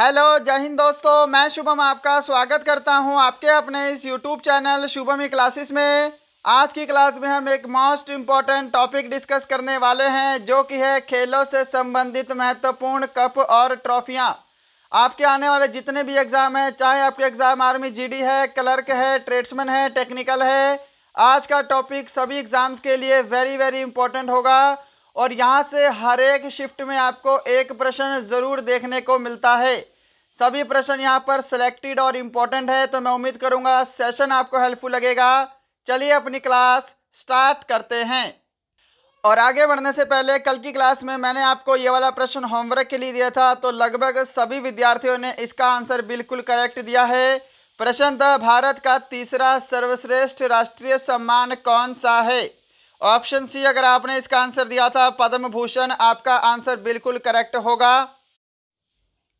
Hello जय हिंद दोस्तों मैं शुभम आपका स्वागत करता हूं आपके अपने इस यूट्यूब चैनल शुभम ही क्लासेस में आज की क्लास में हम एक मोस्ट इम्पॉर्टेंट टॉपिक डिस्कस करने वाले हैं जो कि है खेलों से संबंधित महत्वपूर्ण कप और ट्रॉफियां आपके आने वाले जितने भी एग्ज़ाम हैं चाहे आपके एग्ज़ाम आर्मी जी है क्लर्क है ट्रेड्समैन है टेक्निकल है आज का टॉपिक सभी एग्ज़ाम्स के लिए वेरी वेरी इंपॉर्टेंट होगा और यहाँ से हर एक शिफ्ट में आपको एक प्रश्न ज़रूर देखने को मिलता है सभी प्रश्न यहाँ पर सिलेक्टेड और इम्पोर्टेंट है तो मैं उम्मीद करूँगा सेशन आपको हेल्पफुल लगेगा चलिए अपनी क्लास स्टार्ट करते हैं और आगे बढ़ने से पहले कल की क्लास में मैंने आपको ये वाला प्रश्न होमवर्क के लिए दिया था तो लगभग सभी विद्यार्थियों ने इसका आंसर बिल्कुल करेक्ट दिया है प्रश्न था भारत का तीसरा सर्वश्रेष्ठ राष्ट्रीय सम्मान कौन सा है ऑप्शन सी अगर आपने इसका आंसर दिया था पद्म भूषण आपका आंसर बिल्कुल करेक्ट होगा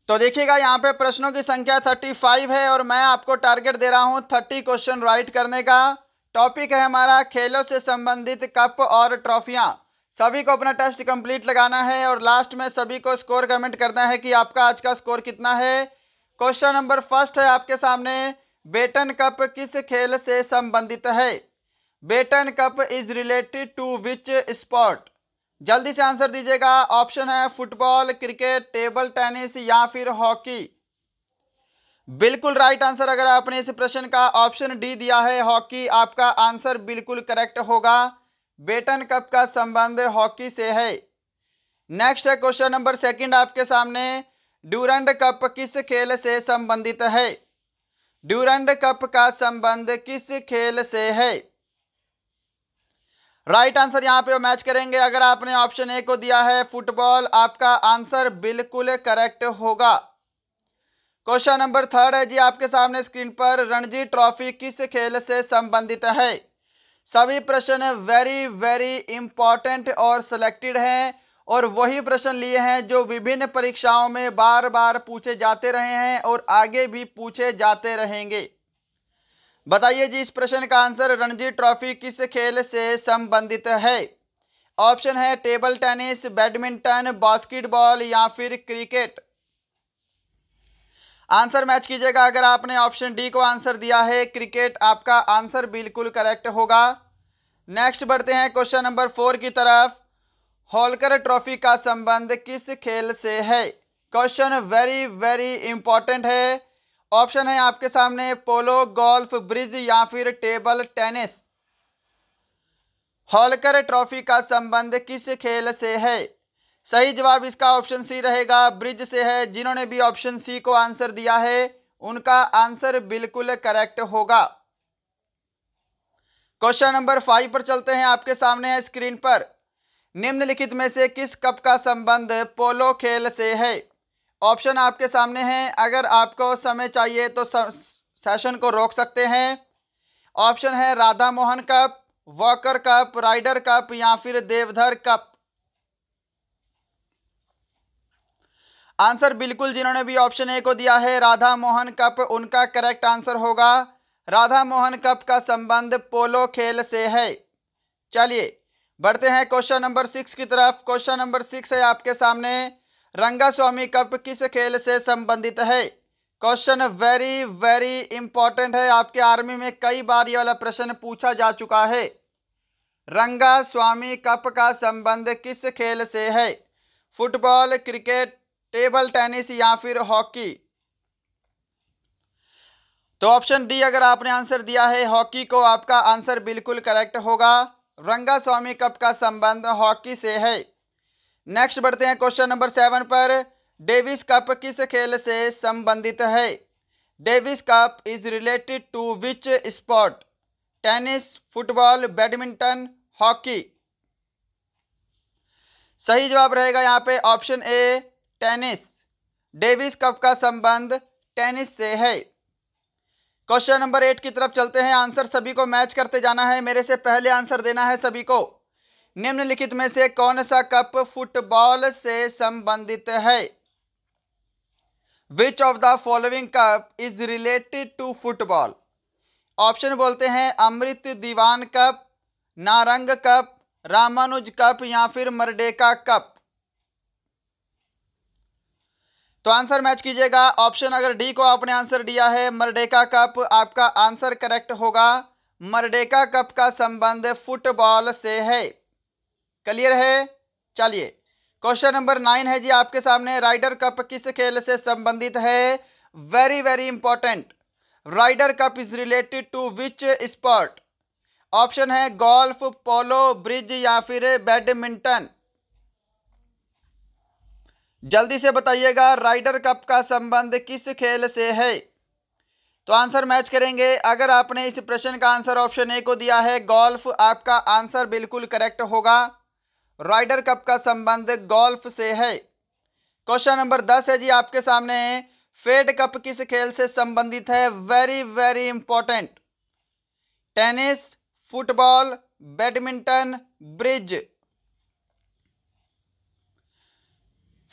तो देखिएगा यहाँ पे प्रश्नों की संख्या थर्टी फाइव है और मैं आपको टारगेट दे रहा हूँ थर्टी क्वेश्चन राइट करने का टॉपिक है हमारा खेलों से संबंधित कप और ट्रॉफियाँ सभी को अपना टेस्ट कंप्लीट लगाना है और लास्ट में सभी को स्कोर कमेंट करना है कि आपका आज का स्कोर कितना है क्वेश्चन नंबर फर्स्ट है आपके सामने बेटन कप किस खेल से संबंधित है baton cup is related to which sport जल्दी से आंसर दीजिएगा ऑप्शन है फुटबॉल क्रिकेट टेबल टेनिस या फिर हॉकी बिल्कुल राइट आंसर अगर आपने इस प्रश्न का ऑप्शन डी दिया है हॉकी आपका आंसर बिल्कुल करेक्ट होगा बेटन कप का संबंध हॉकी से है नेक्स्ट है क्वेश्चन नंबर सेकंड आपके सामने ड्यूरंड कप किस खेल से संबंधित है ड्यूरंड कप का संबंध किस खेल से है राइट आंसर यहाँ पे मैच करेंगे अगर आपने ऑप्शन ए को दिया है फुटबॉल आपका आंसर बिल्कुल करेक्ट होगा क्वेश्चन नंबर थर्ड है जी आपके सामने स्क्रीन पर रणजी ट्रॉफी किस खेल से संबंधित है सभी प्रश्न वेरी वेरी इंपॉर्टेंट और सिलेक्टेड हैं और वही प्रश्न लिए हैं जो विभिन्न परीक्षाओं में बार बार पूछे जाते रहे हैं और आगे भी पूछे जाते रहेंगे बताइए जी इस प्रश्न का आंसर रणजी ट्रॉफी किस खेल से संबंधित है ऑप्शन है टेबल टेनिस बैडमिंटन बास्केटबॉल या फिर क्रिकेट आंसर मैच कीजिएगा अगर आपने ऑप्शन डी को आंसर दिया है क्रिकेट आपका आंसर बिल्कुल करेक्ट होगा नेक्स्ट बढ़ते हैं क्वेश्चन नंबर फोर की तरफ होलकर ट्रॉफी का संबंध किस खेल से है क्वेश्चन वेरी वेरी इंपॉर्टेंट है ऑप्शन है आपके सामने पोलो गोल्फ ब्रिज या फिर टेबल टेनिस हॉलकर ट्रॉफी का संबंध किस खेल से है सही जवाब इसका ऑप्शन सी रहेगा ब्रिज से है जिन्होंने भी ऑप्शन सी को आंसर दिया है उनका आंसर बिल्कुल करेक्ट होगा क्वेश्चन नंबर फाइव पर चलते हैं आपके सामने है स्क्रीन पर निम्नलिखित में से किस कप का संबंध पोलो खेल से है ऑप्शन आपके सामने हैं अगर आपको समय चाहिए तो सेशन को रोक सकते हैं ऑप्शन है Radha Mohan cup walker cup rider cup या फिर देवधर कप आंसर बिल्कुल जिन्होंने भी ऑप्शन ए को दिया है राधा मोहन कप उनका करेक्ट आंसर होगा राधा मोहन कप का संबंध पोलो खेल से है चलिए बढ़ते हैं क्वेश्चन नंबर सिक्स की तरफ क्वेश्चन नंबर सिक्स है आपके सामने रंगा स्वामी कप किस खेल से संबंधित है क्वेश्चन वेरी वेरी इंपॉर्टेंट है आपके आर्मी में कई बार ये वाला प्रश्न पूछा जा चुका है रंगा स्वामी कप का संबंध किस खेल से है फुटबॉल क्रिकेट टेबल टेनिस या फिर हॉकी तो ऑप्शन डी अगर आपने आंसर दिया है हॉकी को आपका आंसर बिल्कुल करेक्ट होगा रंगा स्वामी कप का संबंध हॉकी से है नेक्स्ट बढ़ते हैं क्वेश्चन नंबर सेवन पर डेविस कप किस खेल से संबंधित है Davis cup is related to which sport tennis football badminton hockey सही जवाब रहेगा यहाँ पे option A tennis Davis cup का संबंध टेनिस से है क्वेश्चन नंबर एट की तरफ चलते हैं आंसर सभी को मैच करते जाना है मेरे से पहले आंसर देना है सभी को निम्नलिखित में से कौन सा कप फुटबॉल से संबंधित है which of the following cup is related to football option बोलते हैं Amrit Diwan cup Narang cup Ramanuj cup या फिर मरडेका कप तो आंसर मैच कीजिएगा ऑप्शन अगर डी को आपने आंसर दिया है मरडेका कप आपका आंसर करेक्ट होगा मरडेका कप का संबंध फुटबॉल से है क्लियर है चलिए क्वेश्चन नंबर नाइन है जी आपके सामने राइडर कप किस खेल से संबंधित है very very important rider cup is related to which sport option है गोल्फ पोलो ब्रिज या फिर बैडमिंटन जल्दी से बताइएगा राइडर कप का संबंध किस खेल से है तो आंसर मैच करेंगे अगर आपने इस प्रश्न का आंसर ऑप्शन ए को दिया है गोल्फ आपका आंसर बिल्कुल करेक्ट होगा राइडर कप का संबंध गोल्फ से है क्वेश्चन नंबर दस है जी आपके सामने फेड कप किस खेल से संबंधित है very very important tennis football badminton bridge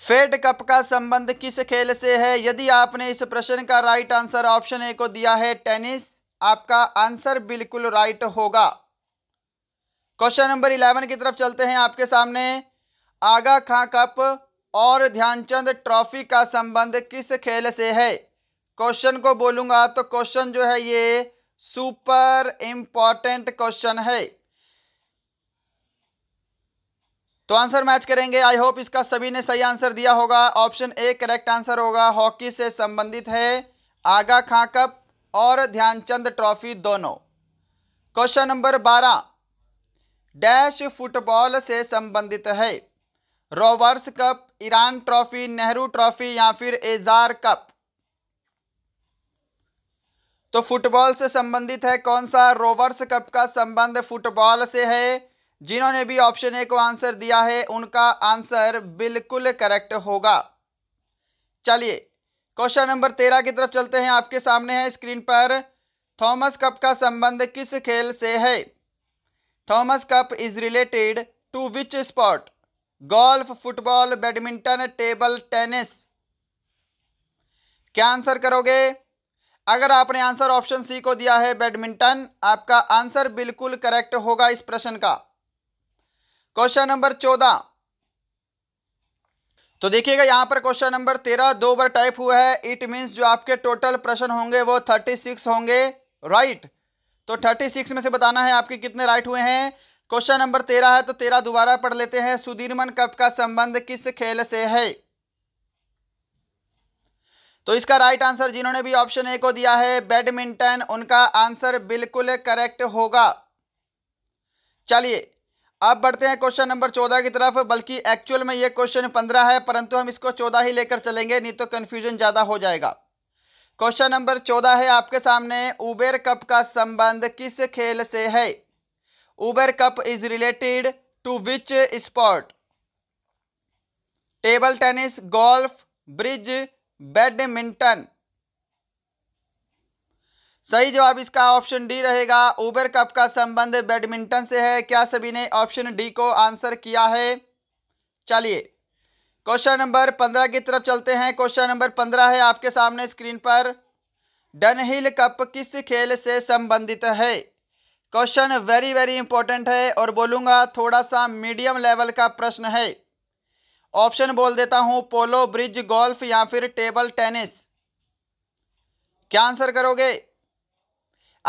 Fed cup का संबंध किस खेल से है यदि आपने इस प्रश्न का राइट आंसर ऑप्शन ए को दिया है टेनिस आपका आंसर बिल्कुल राइट होगा क्वेश्चन नंबर इलेवन की तरफ चलते हैं आपके सामने आगा खां कप और ध्यानचंद ट्रॉफी का संबंध किस खेल से है क्वेश्चन को बोलूंगा तो क्वेश्चन जो है ये सुपर इंपॉर्टेंट क्वेश्चन है तो आंसर मैच करेंगे आई होप इसका सभी ने सही आंसर दिया होगा ऑप्शन ए करेक्ट आंसर होगा हॉकी से संबंधित है आगा खां कप और ध्यानचंद ट्रॉफी दोनों क्वेश्चन नंबर बारह डैश फुटबॉल से संबंधित है Rovers cup Iran trophy Nehru trophy या फिर एजार कप तो फुटबॉल से संबंधित है कौन सा रोवर्स कप का संबंध फुटबॉल से है जिन्होंने भी ऑप्शन ए को आंसर दिया है उनका आंसर बिल्कुल करेक्ट होगा चलिए क्वेश्चन नंबर तेरह की तरफ चलते हैं आपके सामने है स्क्रीन पर थॉमस कप का संबंध किस खेल से है Thomas cup is related to which sport golf football badminton table tennis क्या आंसर करोगे अगर आपने आंसर ऑप्शन सी को दिया है बैडमिंटन आपका आंसर बिल्कुल करेक्ट होगा इस प्रश्न का क्वेश्चन नंबर चौदह तो देखिएगा यहां पर क्वेश्चन नंबर तेरह दो बार टाइप हुआ है इट मींस जो आपके टोटल प्रश्न होंगे वो थर्टी सिक्स होंगे राइट right? तो थर्टी सिक्स में से बताना है आपके कितने राइट हुए हैं क्वेश्चन नंबर तेरह है तो तेरह दोबारा पढ़ लेते हैं सुधीरमन कप का संबंध किस खेल से है तो इसका राइट आंसर जिन्होंने भी ऑप्शन ए को दिया है बैडमिंटन उनका आंसर बिल्कुल करेक्ट होगा चलिए अब बढ़ते हैं क्वेश्चन नंबर चौदह की तरफ बल्कि एक्चुअल में ये क्वेश्चन पंद्रह है परंतु हम इसको चौदह ही लेकर चलेंगे नहीं तो कन्फ्यूजन ज़्यादा हो जाएगा क्वेश्चन नंबर चौदह है आपके सामने उबेर कप का संबंध किस खेल से है Uber cup is related to which sport table tennis golf bridge badminton सही जवाब इसका ऑप्शन डी रहेगा उबेर कप का संबंध बैडमिंटन से है क्या सभी ने ऑप्शन डी को आंसर किया है चलिए क्वेश्चन नंबर पंद्रह की तरफ चलते हैं क्वेश्चन नंबर पंद्रह है आपके सामने स्क्रीन पर डनहिल कप किस खेल से संबंधित है क्वेश्चन वेरी वेरी इंपॉर्टेंट है और बोलूँगा थोड़ा सा मीडियम लेवल का प्रश्न है ऑप्शन बोल देता हूँ पोलो ब्रिज गोल्फ या फिर टेबल टेनिस क्या आंसर करोगे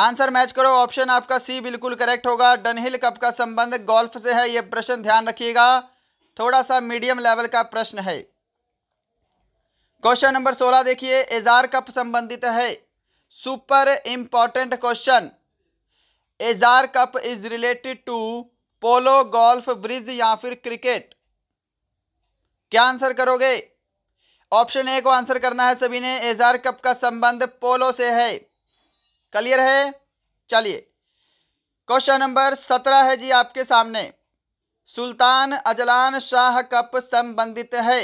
आंसर मैच करो ऑप्शन आपका सी बिल्कुल करेक्ट होगा डनहिल कप का संबंध गोल्फ से है ये प्रश्न ध्यान रखिएगा थोड़ा सा मीडियम लेवल का प्रश्न है क्वेश्चन नंबर सोलह देखिए एजार कप संबंधित है super important question Ezra cup is related to polo golf bridge या फिर क्रिकेट क्या आंसर करोगे ऑप्शन ए को आंसर करना है सभी ने एजार कप का संबंध पोलो से है क्लियर है चलिए क्वेश्चन नंबर सत्रह है जी आपके सामने सुल्तान अजलान शाह कप संबंधित है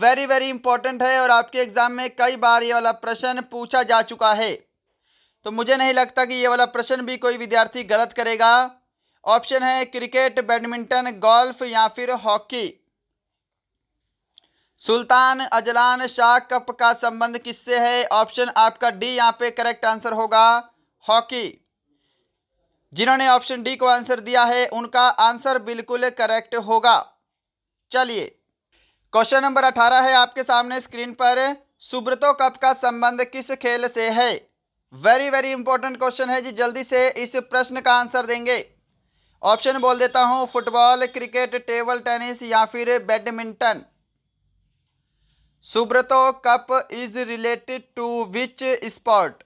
वेरी वेरी इंपॉर्टेंट है और आपके एग्ज़ाम में कई बार ये वाला प्रश्न पूछा जा चुका है तो मुझे नहीं लगता कि ये वाला प्रश्न भी कोई विद्यार्थी गलत करेगा ऑप्शन है क्रिकेट बैडमिंटन गोल्फ या फिर hockey Sultan Azlan Shah cup का संबंध किससे है ऑप्शन आपका डी यहाँ पे करेक्ट आंसर होगा हॉकी जिन्होंने ऑप्शन डी को आंसर दिया है उनका आंसर बिल्कुल करेक्ट होगा चलिए क्वेश्चन नंबर अठारह है आपके सामने स्क्रीन पर सुब्रतो कप का संबंध किस खेल से है वेरी वेरी इंपॉर्टेंट क्वेश्चन है जी जल्दी से इस प्रश्न का आंसर देंगे ऑप्शन बोल देता हूं फुटबॉल क्रिकेट टेबल टेनिस या फिर badminton Subroto cup is related to which sport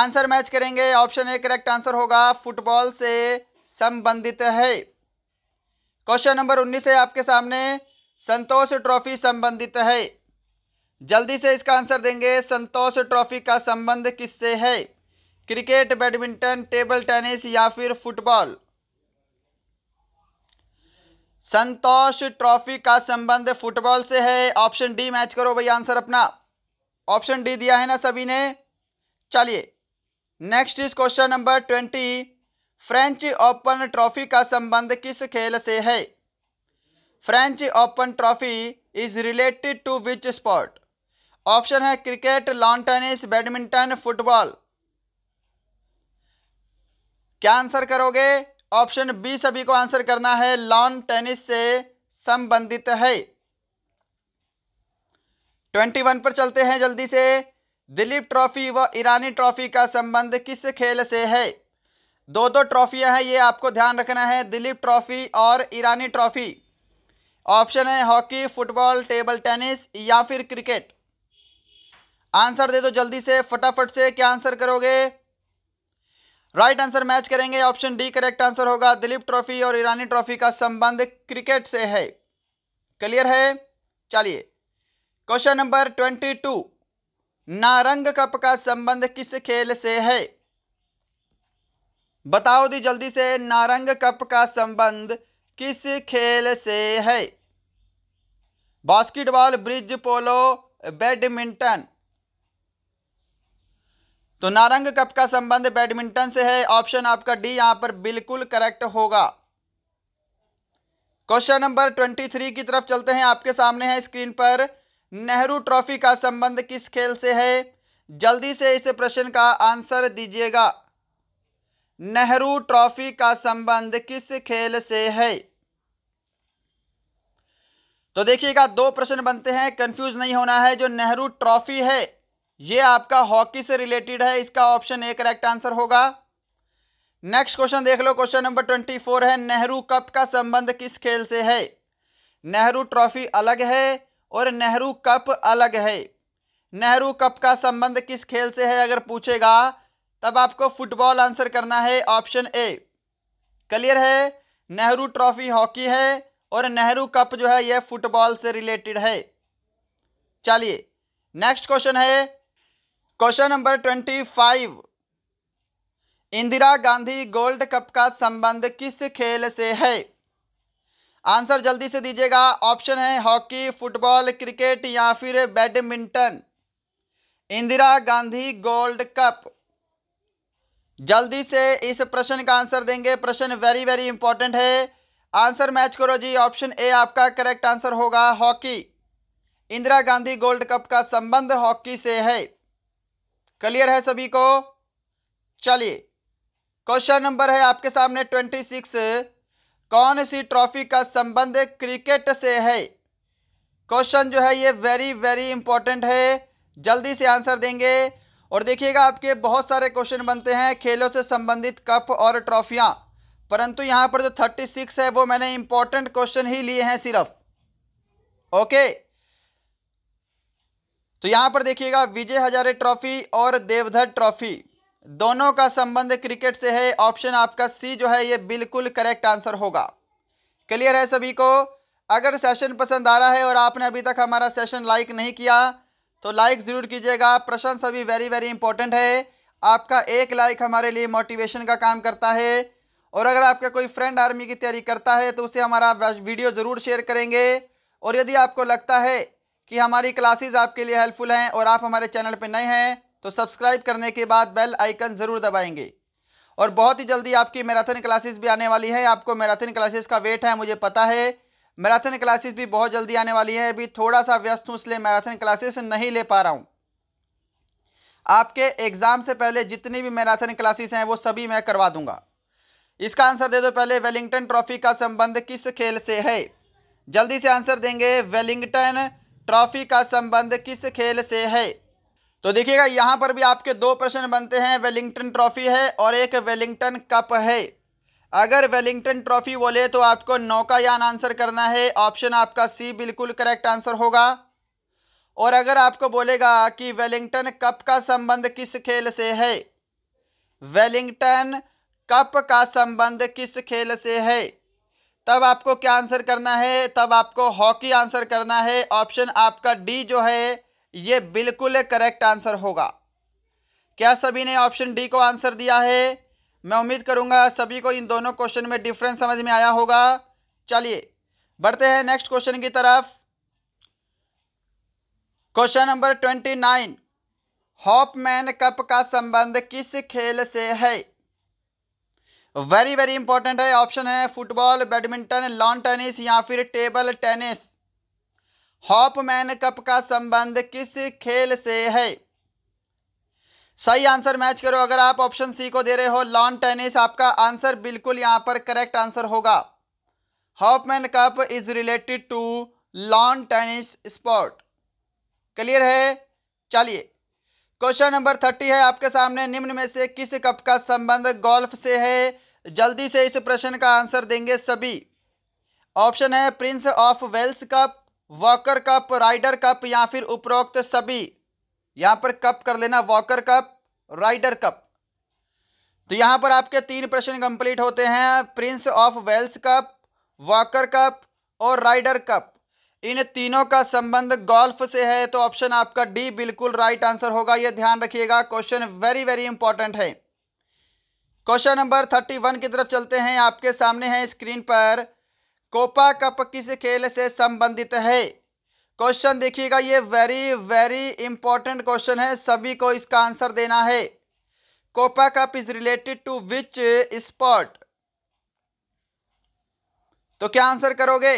answer match करेंगे ऑप्शन ए करेक्ट आंसर होगा फुटबॉल से संबंधित है क्वेश्चन नंबर उन्नीस है आपके सामने संतोष ट्रॉफी संबंधित है जल्दी से इसका आंसर देंगे संतोष ट्रॉफी का संबंध किससे है क्रिकेट बैडमिंटन टेबल टेनिस या फिर फुटबॉल संतोष ट्रॉफी का संबंध फुटबॉल से है ऑप्शन डी मैच करो भाई आंसर अपना ऑप्शन डी दिया है ना सभी ने चलिए next is question number twenty French Open trophy का संबंध किस खेल से है French Open trophy is related to which sport option है cricket lawn tennis badminton football क्या आंसर करोगे ऑप्शन बी सभी को आंसर करना है लॉन टेनिस से संबंधित है ट्वेंटी वन पर चलते हैं जल्दी से दिलीप ट्रॉफी व ईरानी ट्रॉफी का संबंध किस खेल से है दो दो ट्रॉफियां हैं ये आपको ध्यान रखना है दिलीप ट्रॉफी और ईरानी ट्रॉफी ऑप्शन है हॉकी फुटबॉल टेबल टेनिस या फिर क्रिकेट आंसर दे दो जल्दी से फटाफट से क्या आंसर करोगे राइट आंसर मैच करेंगे ऑप्शन डी करेक्ट आंसर होगा दिलीप ट्रॉफी और ईरानी ट्रॉफी का संबंध क्रिकेट से है क्लियर है चलिए question number twenty two Narang cup का संबंध किस खेल से है बताओ दी जल्दी से नारंग कप का संबंध किस खेल से है बास्केटबॉल ब्रिज पोलो बैडमिंटन तो नारंग कप का संबंध बैडमिंटन से है ऑप्शन आपका डी यहां पर बिल्कुल करेक्ट होगा क्वेश्चन नंबर ट्वेंटी थ्री की तरफ चलते हैं आपके सामने है स्क्रीन पर नेहरू ट्रॉफी का संबंध किस खेल से है जल्दी से इस प्रश्न का आंसर दीजिएगा नेहरू ट्रॉफी का संबंध किस खेल से है तो देखिएगा दो प्रश्न बनते हैं कंफ्यूज नहीं होना है जो नेहरू ट्रॉफी है ये आपका हॉकी से रिलेटेड है इसका ऑप्शन ए करेक्ट आंसर होगा नेक्स्ट क्वेश्चन देख लो क्वेश्चन नंबर ट्वेंटी फोर है नेहरू कप का संबंध किस खेल से है नेहरू ट्रॉफी अलग है और नेहरू कप अलग है नेहरू कप का संबंध किस खेल से है अगर पूछेगा तब आपको फुटबॉल आंसर करना है ऑप्शन ए क्लियर है नेहरू ट्रॉफी हॉकी है और नेहरू कप जो है यह फुटबॉल से रिलेटेड है चलिए नेक्स्ट क्वेश्चन है question number twenty five Indira Gandhi gold cup का संबंध किस खेल से है आंसर जल्दी से दीजिएगा ऑप्शन है हॉकी फुटबॉल क्रिकेट या फिर badminton Indira Gandhi gold cup जल्दी से इस प्रश्न का आंसर देंगे प्रश्न वेरी वेरी इंपॉर्टेंट है आंसर मैच करो जी ऑप्शन ए आपका करेक्ट आंसर होगा hockey Indira Gandhi gold cup का संबंध हॉकी से है क्लियर है सभी को चलिए क्वेश्चन नंबर है आपके सामने ट्वेंटी सिक्स कौन सी ट्रॉफी का संबंध क्रिकेट से है क्वेश्चन जो है ये वेरी वेरी इंपॉर्टेंट है जल्दी से आंसर देंगे और देखिएगा आपके बहुत सारे क्वेश्चन बनते हैं खेलों से संबंधित कप और ट्रॉफियाँ परंतु यहाँ पर जो थर्टी सिक्स है वो मैंने इंपॉर्टेंट क्वेश्चन ही लिए हैं सिर्फ ओके तो यहाँ पर देखिएगा विजय हजारे ट्रॉफी और देवधर ट्रॉफी दोनों का संबंध क्रिकेट से है ऑप्शन आपका सी जो है ये बिल्कुल करेक्ट आंसर होगा क्लियर है सभी को अगर सेशन पसंद आ रहा है और आपने अभी तक हमारा सेशन लाइक नहीं किया तो लाइक ज़रूर कीजिएगा प्रश्न सभी वेरी वेरी इंपॉर्टेंट है आपका एक लाइक हमारे लिए मोटिवेशन का काम करता है और अगर आपका कोई फ्रेंड आर्मी की तैयारी करता है तो उसे हमारा वीडियो ज़रूर शेयर करेंगे और यदि आपको लगता है कि हमारी क्लासेज आपके लिए हेल्पफुल हैं और आप हमारे चैनल पर नए हैं तो सब्सक्राइब करने के बाद बेल आइकन ज़रूर दबाएंगे और बहुत ही जल्दी आपकी मैराथन क्लासेस भी आने वाली है आपको मैराथन क्लासेस का वेट है मुझे पता है मैराथन क्लासेस भी बहुत जल्दी आने वाली है अभी थोड़ा सा व्यस्त हूँ इसलिए मैराथन क्लासेस नहीं ले पा रहा हूँ आपके एग्ज़ाम से पहले जितनी भी मैराथन क्लासेस हैं वो सभी मैं करवा दूंगा इसका आंसर दे दो पहले वेलिंगटन ट्रॉफी का संबंध किस खेल से है जल्दी से आंसर देंगे वेलिंगटन ट्रॉफी का संबंध किस खेल से है तो देखिएगा यहाँ पर भी आपके दो प्रश्न बनते हैं वेलिंगटन ट्रॉफी है और एक वेलिंगटन कप है अगर वेलिंगटन ट्रॉफी बोले तो आपको नौकायान आंसर करना है ऑप्शन आपका सी बिल्कुल करेक्ट आंसर होगा और अगर आपको बोलेगा कि वेलिंगटन कप का संबंध किस खेल से है वेलिंगटन कप का संबंध किस खेल से है तब आपको क्या आंसर करना है तब आपको हॉकी आंसर करना है ऑप्शन आपका डी जो है ये बिल्कुल करेक्ट आंसर होगा क्या सभी ने ऑप्शन डी को आंसर दिया है मैं उम्मीद करूंगा सभी को इन दोनों क्वेश्चन में डिफरेंस समझ में आया होगा चलिए बढ़ते हैं नेक्स्ट क्वेश्चन की तरफ question number twenty nine Hopman cup का संबंध किस खेल से है वेरी वेरी इंपॉर्टेंट है ऑप्शन है फुटबॉल बैडमिंटन लॉन टेनिस या फिर टेबल टेनिस हॉपमैन कप का संबंध किस खेल से है सही आंसर मैच करो अगर आप ऑप्शन सी को दे रहे हो लॉन टेनिस आपका आंसर बिल्कुल यहां पर करेक्ट आंसर होगा Hopman cup is related to lawn tennis sport clear है चलिए क्वेश्चन नंबर थर्टी है आपके सामने निम्न में से किस कप का संबंध गोल्फ से है जल्दी से इस प्रश्न का आंसर देंगे सभी ऑप्शन है Prince of Wales cup walker cup rider cup या फिर उपरोक्त सभी यहां पर कप कर लेना वॉकर कप राइडर कप तो यहां पर आपके तीन प्रश्न कंप्लीट होते हैं Prince of Wales cup walker cup और राइडर कप इन तीनों का संबंध गोल्फ से है तो ऑप्शन आपका डी बिल्कुल राइट आंसर होगा यह ध्यान रखिएगा क्वेश्चन वेरी वेरी इंपॉर्टेंट है क्वेश्चन नंबर थर्टी वन की तरफ चलते हैं आपके सामने है स्क्रीन पर कोपा कप किस खेल से संबंधित है क्वेश्चन देखिएगा ये वेरी वेरी इंपॉर्टेंट क्वेश्चन है सभी को इसका आंसर देना है Copa cup is related to which sport तो क्या आंसर करोगे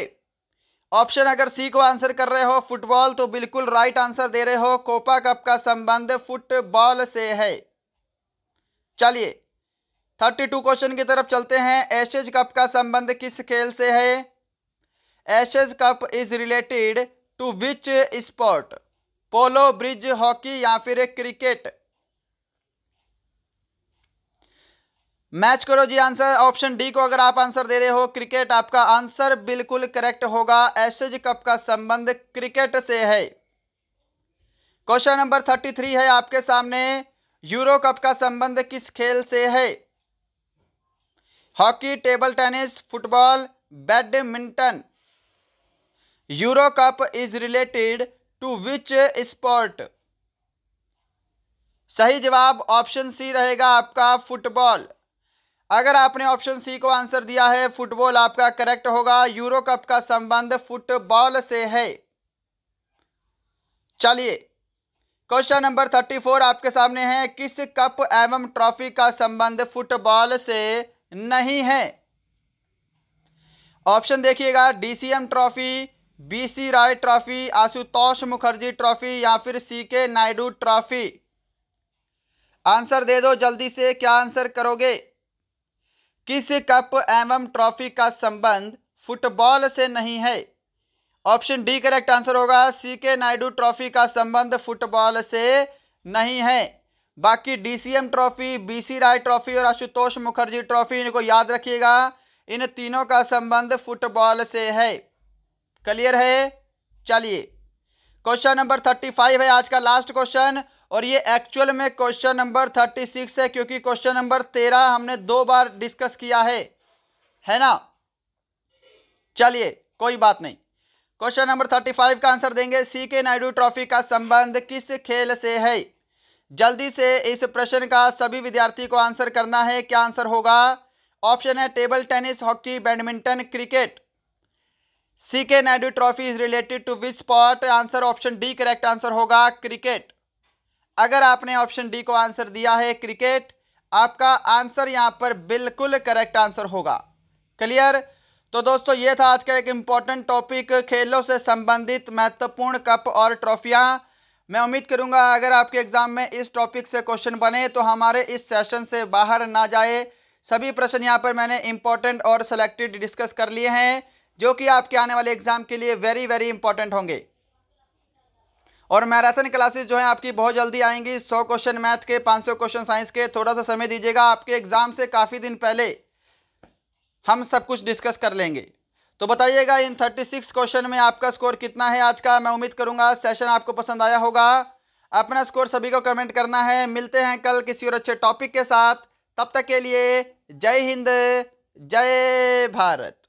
ऑप्शन अगर सी को आंसर कर रहे हो फुटबॉल तो बिल्कुल राइट आंसर दे रहे हो कोपा कप का संबंध फुटबॉल से है चलिए थर्टी टू क्वेश्चन की तरफ चलते हैं एशेज कप का संबंध किस खेल से है Ashes cup is related to which sport polo bridge hockey या फिर क्रिकेट मैच करो जी आंसर ऑप्शन डी को अगर आप आंसर दे रहे हो क्रिकेट आपका आंसर बिल्कुल करेक्ट होगा एशेज कप का संबंध क्रिकेट से है क्वेश्चन नंबर थर्टी थ्री है आपके सामने यूरो कप का संबंध किस खेल से है hockey table tennis football badminton Euro cup is related to which sport सही जवाब ऑप्शन सी रहेगा आपका फुटबॉल अगर आपने ऑप्शन सी को आंसर दिया है फुटबॉल आपका करेक्ट होगा यूरो कप का संबंध फुटबॉल से है चलिए क्वेश्चन नंबर थर्टी फोर आपके सामने है किस कप एवं ट्रॉफी का संबंध फुटबॉल से नहीं है ऑप्शन देखिएगा DCM trophy BC Roy trophy Ashutosh Mukherjee trophy या फिर सीके नायडू ट्रॉफी आंसर दे दो जल्दी से क्या आंसर करोगे किस कप एवं ट्रॉफी का संबंध फुटबॉल से नहीं है ऑप्शन डी करेक्ट आंसर होगा सीके नायडू ट्रॉफी का संबंध फुटबॉल से नहीं है बाकी DCM trophy BC Roy trophy और आशुतोष मुखर्जी ट्रॉफी इनको याद रखिएगा इन तीनों का संबंध फुटबॉल से है क्लियर है चलिए क्वेश्चन नंबर थर्टी फाइव है आज का लास्ट क्वेश्चन और ये एक्चुअल में क्वेश्चन नंबर थर्टी सिक्स है क्योंकि क्वेश्चन नंबर तेरह हमने दो बार डिस्कस किया है है ना चलिए कोई बात नहीं क्वेश्चन नंबर थर्टी फाइव का आंसर देंगे सी के नायडू ट्रॉफी का संबंध किस खेल से है जल्दी से इस प्रश्न का सभी विद्यार्थी को आंसर करना है क्या आंसर होगा ऑप्शन है table tennis hockey badminton cricket C K Naidu trophy is related to which sport answer option D correct answer होगा क्रिकेट अगर आपने ऑप्शन डी को आंसर दिया है क्रिकेट आपका आंसर यहां पर बिल्कुल करेक्ट आंसर होगा क्लियर तो दोस्तों ये था आज का एक इम्पॉर्टेंट टॉपिक खेलों से संबंधित महत्वपूर्ण कप और ट्रॉफियाँ मैं उम्मीद करूंगा अगर आपके एग्ज़ाम में इस टॉपिक से क्वेश्चन बने तो हमारे इस सेशन से बाहर ना जाए सभी प्रश्न यहाँ पर मैंने इंपॉर्टेंट और सेलेक्टेड डिस्कस कर लिए हैं जो कि आपके आने वाले एग्ज़ाम के लिए वेरी वेरी इंपॉर्टेंट होंगे और मैराथन क्लासेस जो हैं आपकी बहुत जल्दी आएंगी सौ क्वेश्चन मैथ के पाँच सौ क्वेश्चन साइंस के थोड़ा सा समय दीजिएगा आपके एग्ज़ाम से काफ़ी दिन पहले हम सब कुछ डिस्कस कर लेंगे तो बताइएगा इन 36 क्वेश्चन में आपका स्कोर कितना है आज का मैं उम्मीद करूंगा सेशन आपको पसंद आया होगा अपना स्कोर सभी को कमेंट करना है मिलते हैं कल किसी और अच्छे टॉपिक के साथ तब तक के लिए जय हिंद जय भारत